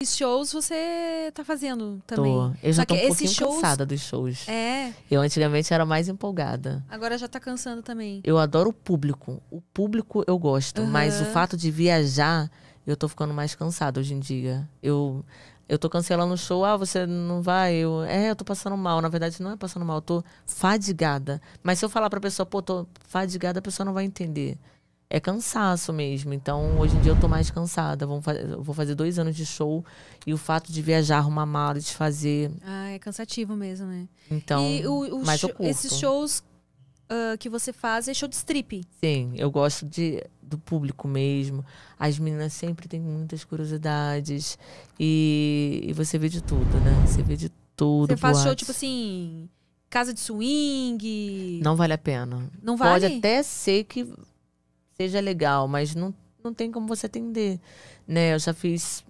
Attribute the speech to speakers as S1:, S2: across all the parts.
S1: Esses shows você tá fazendo também. Tô. Eu já Só tô um pouquinho shows... cansada
S2: dos shows. É. Eu antigamente era mais empolgada.
S1: Agora já tá cansando também. Eu
S2: adoro o público. O público eu gosto, uhum. mas o fato de viajar, eu tô ficando mais cansada hoje em dia. Eu eu tô cancelando o show, ah, você não vai, eu, é, eu tô passando mal. Na verdade, não é passando mal, eu tô fadigada. Mas se eu falar pra pessoa, pô, tô fadigada, a pessoa não vai entender é cansaço mesmo. Então, hoje em dia eu tô mais cansada. Vou fazer, vou fazer dois anos de show e o fato de viajar, arrumar mala, e fazer. Ah, é cansativo
S1: mesmo, né? Então, e o, o mas esses shows uh, que você faz é show de strip?
S2: Sim, eu gosto de, do público mesmo. As meninas sempre têm muitas curiosidades. E, e você vê de tudo, né? Você vê de tudo. Você faz show, tipo assim. Casa de swing. Não vale a pena. Não vale. Pode até ser que seja legal, mas não, não tem como você atender. Né? Eu já fiz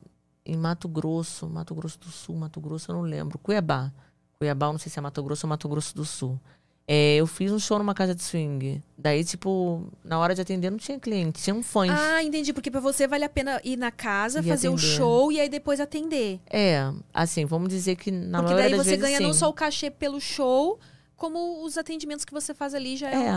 S2: em Mato Grosso, Mato Grosso do Sul, Mato Grosso, eu não lembro. Cuiabá. Cuiabá, não sei se é Mato Grosso ou Mato Grosso do Sul. É, eu fiz um show numa casa de swing. Daí, tipo, na hora de atender não tinha cliente, tinha um fãs. Ah,
S1: entendi. Porque pra você vale a pena ir na casa, e fazer o um show e aí depois atender.
S2: É, assim, vamos dizer que na porque maioria das vezes... Porque daí você ganha sim. não só o
S1: cachê pelo show como os atendimentos que você faz ali já é. é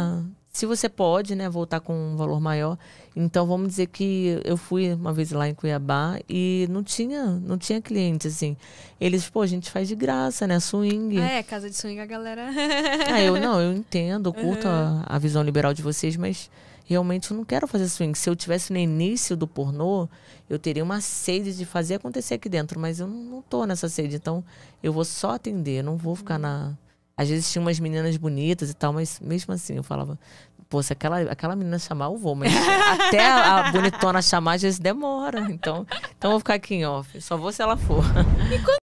S2: Se você pode, né, voltar com um valor maior. Então vamos dizer que eu fui uma vez lá em Cuiabá e não tinha, não tinha cliente assim. Eles, pô, a gente faz de graça, né, swing. Ah, é,
S1: casa de swing a galera. ah, eu não, eu
S2: entendo, curto uhum. a, a visão liberal de vocês, mas realmente eu não quero fazer swing. Se eu tivesse no início do pornô, eu teria uma sede de fazer acontecer aqui dentro, mas eu não, não tô nessa sede, então eu vou só atender, não vou ficar uhum. na às vezes tinha umas meninas bonitas e tal, mas mesmo assim eu falava, pô, se aquela, aquela menina chamar, eu vou, mas até a bonitona chamar, às vezes demora. Então, então eu vou ficar aqui em off. Só vou se ela for. E quando